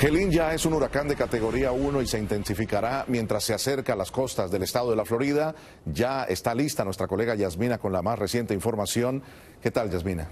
Helene ya es un huracán de categoría 1 y se intensificará mientras se acerca a las costas del estado de la Florida. Ya está lista nuestra colega Yasmina con la más reciente información. ¿Qué tal, Yasmina?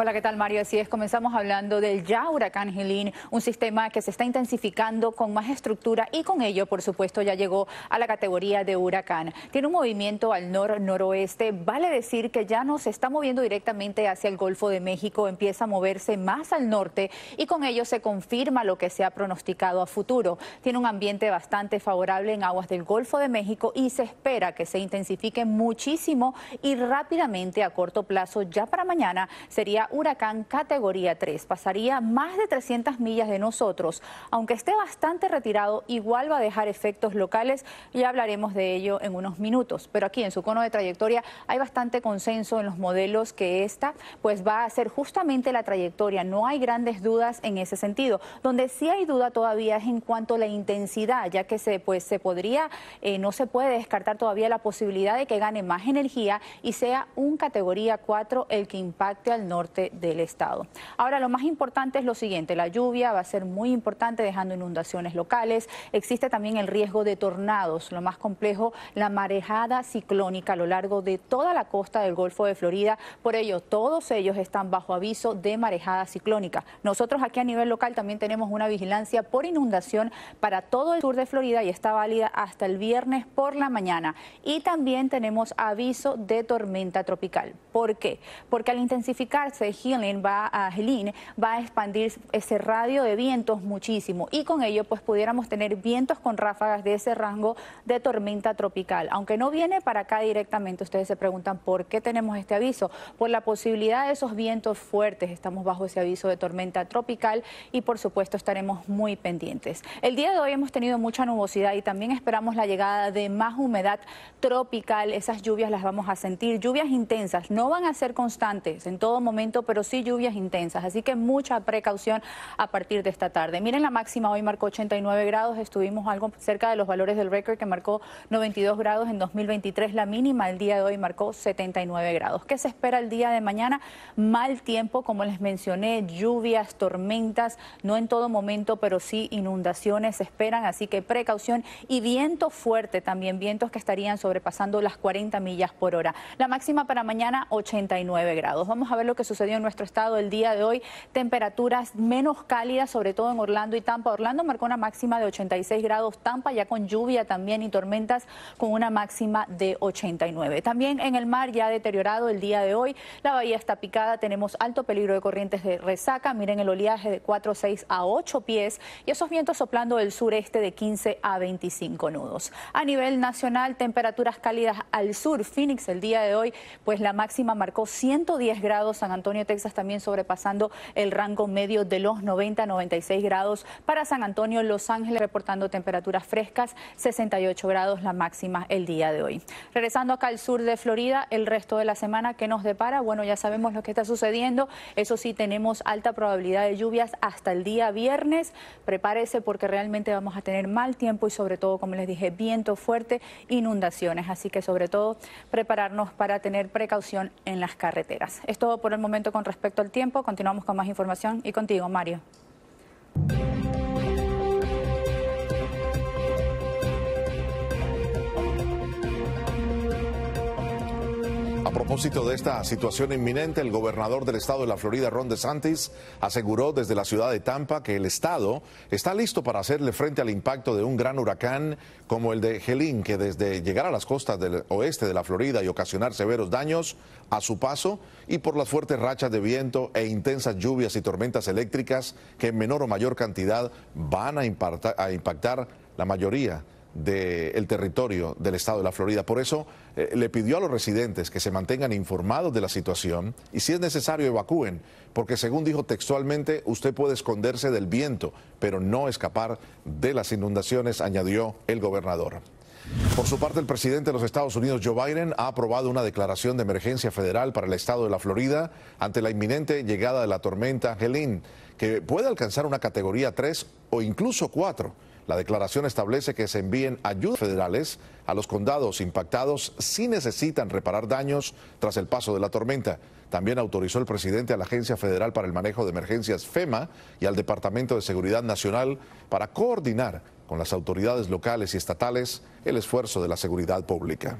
Hola, ¿qué tal Mario? Así es, comenzamos hablando del ya huracán Helene, un sistema que se está intensificando con más estructura y con ello, por supuesto, ya llegó a la categoría de huracán. Tiene un movimiento al nor-noroeste, vale decir que ya no se está moviendo directamente hacia el Golfo de México, empieza a moverse más al norte y con ello se confirma lo que se ha pronosticado a futuro. Tiene un ambiente bastante favorable en aguas del Golfo de México y se espera que se intensifique muchísimo y rápidamente a corto plazo, ya para mañana, sería huracán categoría 3. Pasaría más de 300 millas de nosotros. Aunque esté bastante retirado, igual va a dejar efectos locales. Ya hablaremos de ello en unos minutos. Pero aquí en su cono de trayectoria hay bastante consenso en los modelos que esta pues va a ser justamente la trayectoria. No hay grandes dudas en ese sentido. Donde sí hay duda todavía es en cuanto a la intensidad, ya que se, pues, se podría, eh, no se puede descartar todavía la posibilidad de que gane más energía y sea un categoría 4 el que impacte al norte del estado. Ahora, lo más importante es lo siguiente, la lluvia va a ser muy importante dejando inundaciones locales, existe también el riesgo de tornados, lo más complejo, la marejada ciclónica a lo largo de toda la costa del Golfo de Florida, por ello todos ellos están bajo aviso de marejada ciclónica. Nosotros aquí a nivel local también tenemos una vigilancia por inundación para todo el sur de Florida y está válida hasta el viernes por la mañana. Y también tenemos aviso de tormenta tropical. ¿Por qué? Porque al intensificarse de Healing va a va a expandir ese radio de vientos muchísimo y con ello pues pudiéramos tener vientos con ráfagas de ese rango de tormenta tropical. Aunque no viene para acá directamente, ustedes se preguntan por qué tenemos este aviso. Por la posibilidad de esos vientos fuertes, estamos bajo ese aviso de tormenta tropical y por supuesto estaremos muy pendientes. El día de hoy hemos tenido mucha nubosidad y también esperamos la llegada de más humedad tropical. Esas lluvias las vamos a sentir, lluvias intensas, no van a ser constantes en todo momento pero sí lluvias intensas. Así que mucha precaución a partir de esta tarde. Miren, la máxima hoy marcó 89 grados, estuvimos algo cerca de los valores del récord que marcó 92 grados en 2023. La mínima el día de hoy marcó 79 grados. ¿Qué se espera el día de mañana? Mal tiempo, como les mencioné, lluvias, tormentas, no en todo momento, pero sí inundaciones se esperan, así que precaución y viento fuerte también, vientos que estarían sobrepasando las 40 millas por hora. La máxima para mañana 89 grados. Vamos a ver lo que sucede sucedió en nuestro estado el día de hoy. Temperaturas menos cálidas, sobre todo en Orlando y Tampa. Orlando marcó una máxima de 86 grados, Tampa ya con lluvia también y tormentas con una máxima de 89. También en el mar ya deteriorado el día de hoy, la bahía está picada, tenemos alto peligro de corrientes de resaca, miren el oleaje de 4, 6 a 8 pies y esos vientos soplando del sureste de 15 a 25 nudos. A nivel nacional, temperaturas cálidas al sur, Phoenix el día de hoy, pues la máxima marcó 110 grados, San Antonio Antonio, Texas, también sobrepasando el rango medio de los 90 96 grados. Para San Antonio, Los Ángeles reportando temperaturas frescas, 68 grados la máxima el día de hoy. Regresando acá al sur de Florida, el resto de la semana, ¿qué nos depara? Bueno, ya sabemos lo que está sucediendo. Eso sí, tenemos alta probabilidad de lluvias hasta el día viernes. Prepárese porque realmente vamos a tener mal tiempo y sobre todo, como les dije, viento fuerte, inundaciones. Así que sobre todo, prepararnos para tener precaución en las carreteras. Es todo por el momento con respecto al tiempo. Continuamos con más información y contigo, Mario. propósito de esta situación inminente, el gobernador del estado de la Florida, Ron DeSantis, aseguró desde la ciudad de Tampa que el estado está listo para hacerle frente al impacto de un gran huracán como el de Helene, que desde llegar a las costas del oeste de la Florida y ocasionar severos daños a su paso y por las fuertes rachas de viento e intensas lluvias y tormentas eléctricas que en menor o mayor cantidad van a impactar la mayoría del territorio del estado de la Florida. Por eso eh, le pidió a los residentes que se mantengan informados de la situación y si es necesario evacúen, porque según dijo textualmente, usted puede esconderse del viento, pero no escapar de las inundaciones, añadió el gobernador. Por su parte, el presidente de los Estados Unidos, Joe Biden, ha aprobado una declaración de emergencia federal para el estado de la Florida ante la inminente llegada de la tormenta Helene, que puede alcanzar una categoría 3 o incluso 4 la declaración establece que se envíen ayudas federales a los condados impactados si necesitan reparar daños tras el paso de la tormenta. También autorizó el presidente a la Agencia Federal para el Manejo de Emergencias FEMA y al Departamento de Seguridad Nacional para coordinar con las autoridades locales y estatales el esfuerzo de la seguridad pública.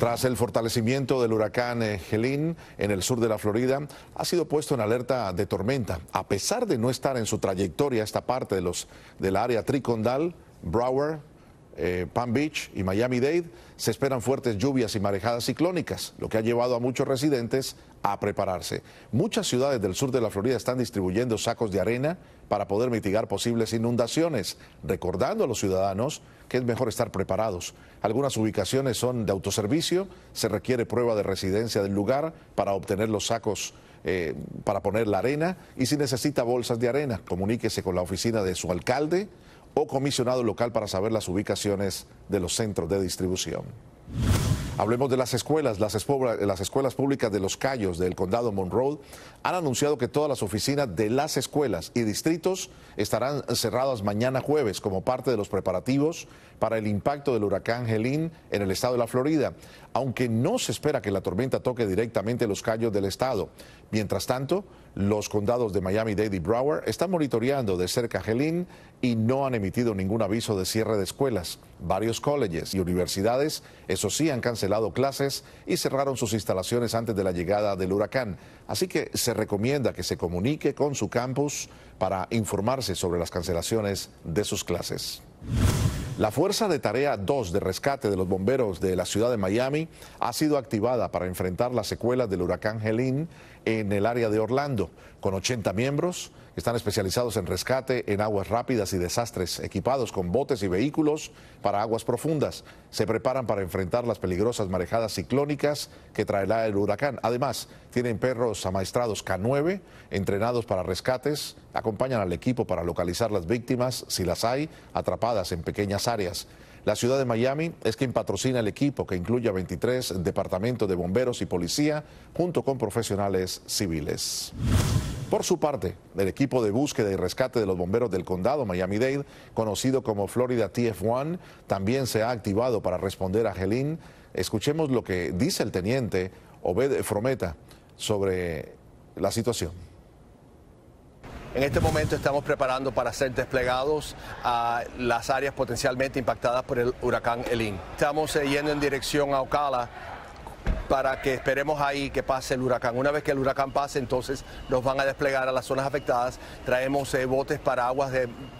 Tras el fortalecimiento del huracán eh, Helene en el sur de la Florida, ha sido puesto en alerta de tormenta. A pesar de no estar en su trayectoria esta parte de los, del área tricondal, Brower... Eh, Palm Beach y Miami-Dade, se esperan fuertes lluvias y marejadas ciclónicas, lo que ha llevado a muchos residentes a prepararse. Muchas ciudades del sur de la Florida están distribuyendo sacos de arena para poder mitigar posibles inundaciones, recordando a los ciudadanos que es mejor estar preparados. Algunas ubicaciones son de autoservicio, se requiere prueba de residencia del lugar para obtener los sacos. Eh, para poner la arena y si necesita bolsas de arena, comuníquese con la oficina de su alcalde o comisionado local para saber las ubicaciones de los centros de distribución. Hablemos de las escuelas. Las, escuelas públicas de Los Cayos del condado Monroe han anunciado que todas las oficinas de las escuelas y distritos estarán cerradas mañana jueves como parte de los preparativos para el impacto del huracán Helene en el estado de la Florida, aunque no se espera que la tormenta toque directamente Los Cayos del estado. Mientras tanto, los condados de Miami, Dade y Broward están monitoreando de cerca Helene y no han emitido ningún aviso de cierre de escuelas. Varios colleges y universidades, eso sí, han cancelado clases y cerraron sus instalaciones antes de la llegada del huracán. Así que se recomienda que se comunique con su campus para informarse sobre las cancelaciones de sus clases. La Fuerza de Tarea 2 de Rescate de los Bomberos de la ciudad de Miami ha sido activada para enfrentar las secuelas del huracán Helene en el área de Orlando, con 80 miembros están especializados en rescate en aguas rápidas y desastres, equipados con botes y vehículos para aguas profundas. Se preparan para enfrentar las peligrosas marejadas ciclónicas que traerá el huracán. Además, tienen perros amaestrados K9, entrenados para rescates, acompañan al equipo para localizar las víctimas, si las hay, atrapadas en pequeñas áreas. La ciudad de Miami es quien patrocina el equipo que incluye a 23 departamentos de bomberos y policía junto con profesionales civiles. Por su parte, el equipo de búsqueda y rescate de los bomberos del condado Miami-Dade, conocido como Florida TF1, también se ha activado para responder a Helín. Escuchemos lo que dice el teniente Obed Frometa sobre la situación. En este momento estamos preparando para ser desplegados a las áreas potencialmente impactadas por el huracán Elín. Estamos eh, yendo en dirección a Ocala para que esperemos ahí que pase el huracán. Una vez que el huracán pase, entonces nos van a desplegar a las zonas afectadas. Traemos eh, botes para aguas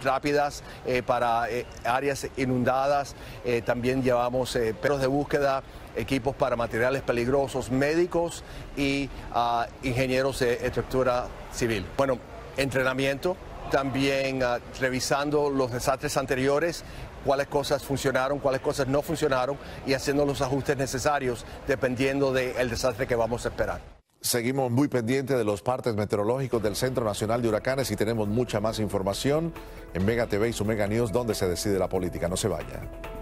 rápidas, eh, para eh, áreas inundadas. también llevamos perros de búsqueda, equipos para materiales peligrosos, médicos y ah, ingenieros de estructura civil. Bueno, entrenamiento, también ah, revisando los desastres anteriores, cuáles cosas funcionaron, cuáles cosas no funcionaron y haciendo los ajustes necesarios dependiendo del desastre que vamos a esperar. Seguimos muy pendientes de los partes meteorológicos del Centro Nacional de Huracanes y tenemos mucha más información en Mega TV y su Mega News, donde se decide la política. No se vaya.